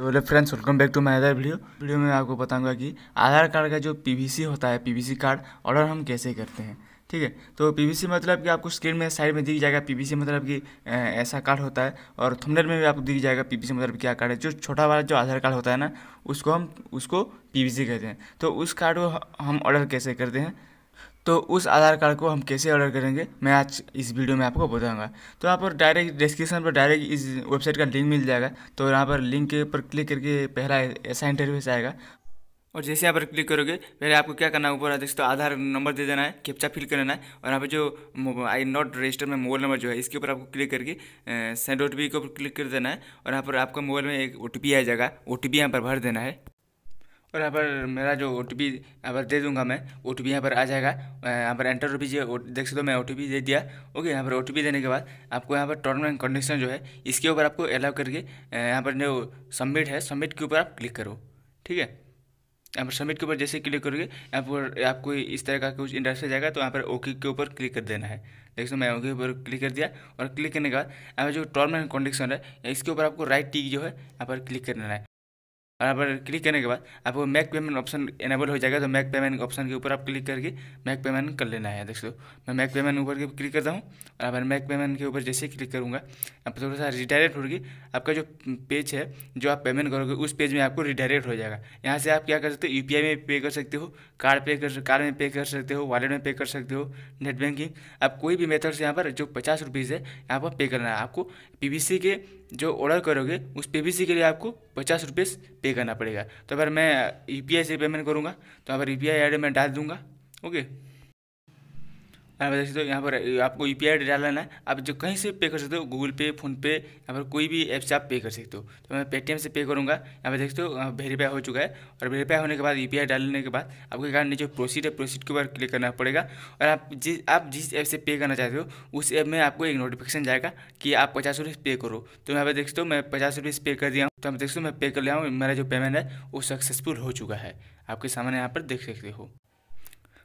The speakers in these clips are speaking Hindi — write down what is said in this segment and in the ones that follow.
तो बोले friends welcome back to my other video video में आपको बताऊंगा कि आधार कार्ड का जो पीवीसी होता है पीवीसी कार्ड ऑर्डर हम कैसे करते हैं ठीक है तो पीवीसी मतलब कि आपको स्क्रीन में साइड में दिख जाएगा पीवीसी मतलब कि ऐसा कार्ड होता है और थंबनेल में भी आपको दिख जाएगा पीवीसी मतलब क्या कार्ड है जो छोटा वाला जो आधार कार्ड होता है ना उसको हम उसको पीवीसी कहते हैं तो उस कार्ड को हम ऑर्डर कैसे करते हैं तो उस आधार कार्ड को हम कैसे ऑर्डर करेंगे मैं आज इस वीडियो में आपको बताऊंगा तो यहाँ पर डायरेक्ट डिस्क्रिप्शन पर डायरेक्ट इस वेबसाइट का लिंक मिल जाएगा तो यहाँ पर लिंक के ऊपर क्लिक करके पहला ऐसा इंटरव्यूस आएगा और जैसे यहाँ पर क्लिक करोगे पहले आपको क्या करना है ऊपर देख तो आधार नंबर दे देना है कैप्चा फिल करना है और यहाँ पर जो आई नॉट रजिस्टर में मोबाइल नंबर जो है इसके ऊपर आपको क्लिक करके सेंड ओ के ऊपर क्लिक कर देना है और यहाँ पर आपका मोबाइल में एक ओ आ जाएगा ओ टी यहाँ पर भर देना है और यहाँ पर मेरा जो ओ टी यहाँ पर दे दूंगा मैं ओ टी यहाँ पर आ जाएगा यहाँ पर एंटर कीजिए देख सकते हो मैं ओ दे दिया ओके यहाँ पर ओ देने के बाद आपको यहाँ पर टर्म एंड कंडीशन जो है इसके ऊपर आपको अलाउ करके यहाँ पर जो सबमिट है सबमिट के ऊपर आप क्लिक करो ठीक है यहाँ पर सबमिट के ऊपर जैसे क्लिक करोगे यहाँ पर आपको इस तरह का कुछ इंटरफेस जाएगा तो यहाँ पर ओके के ऊपर क्लिक कर देना है देख सो मैं ओके के ऊपर क्लिक कर दिया और क्लिक करने के बाद यहाँ पर जो टर्म एंड कंडीशन है इसके ऊपर आपको राइट टिक जो है यहाँ पर क्लिक करना है और आप क्लिक करने के बाद आपको मैक पेमेंट ऑप्शन इनेबल हो जाएगा तो मैक पेमेंट ऑप्शन के ऊपर आप क्लिक करके मैक पेमेंट कर लेना है देख मैं मैक पेमेंट ऊपर क्लिक करता हूँ और आप मैक पेमेंट के ऊपर जैसे ही क्लिक करूँगा आप थोड़ा सा रिडायरेक्ट होगी आपका जो पेज है जो आप पेमेंट करोगे उस पेज में आपको रिडायरेक्ट हो जाएगा यहाँ से आप क्या कर सकते हो यू में पे कर सकते हो कार्ड पे कर कार्ड में पे कर सकते हो वॉलेट में पे कर सकते हो नेट बैंकिंग आप कोई भी मेथड से यहाँ पर जो पचास रुपीज़ है यहाँ पर पे करना है आपको पी के जो ऑर्डर करोगे उस पी के लिए आपको पचास रुपीज़ पे पे करना पड़ेगा तो अगर मैं यू पी आई से पेमेंट करूँगा तो अगर U P I I D मैं डाल दूँगा ओके आप देख सकते हो यहाँ पर आपको यू e पी डालना है आप जो कहीं से पे कर सकते हो गूगल पे फोनपे यहाँ पर कोई भी ऐप से आप पे कर सकते हो तो मैं पेटीएम से पे करूँगा यहाँ पर देख सकते हो वेरीफाई हो चुका है और वेरीफाई होने के बाद यू e डालने के बाद आपके कारण नीचे प्रोसीड है प्रोसीड के ऊपर क्लिक करना पड़ेगा और आप जिस आप जिस ऐप से पे करना चाहते हो उस ऐप में आपको एक नोटिफिकेशन जाएगा कि आप पचास रुपये पे करो तो यहाँ पर देख सकते हो मैं पचास रुपये पे कर दिया हूँ तो आप देख सकते हो मैं पे कर लिया हूँ मेरा जो पेमेंट है वो सक्सेसफुल हो चुका है आपके सामने यहाँ पर देख सकते हो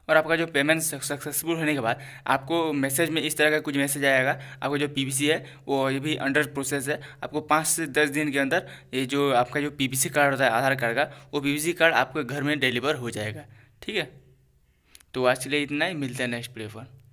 और आपका जो पेमेंट सक्सेसफुल होने के बाद आपको मैसेज में इस तरह का कुछ मैसेज आएगा आपका जो पी है वो ये भी अंडर प्रोसेस है आपको पाँच से दस दिन के अंदर ये जो आपका जो पी कार्ड होता है आधार कार्ड का वो पी कार्ड आपके घर में डिलीवर हो जाएगा ठीक है तो आज के लिए इतना ही मिलता है नेक्स्ट प्लेफॉर्म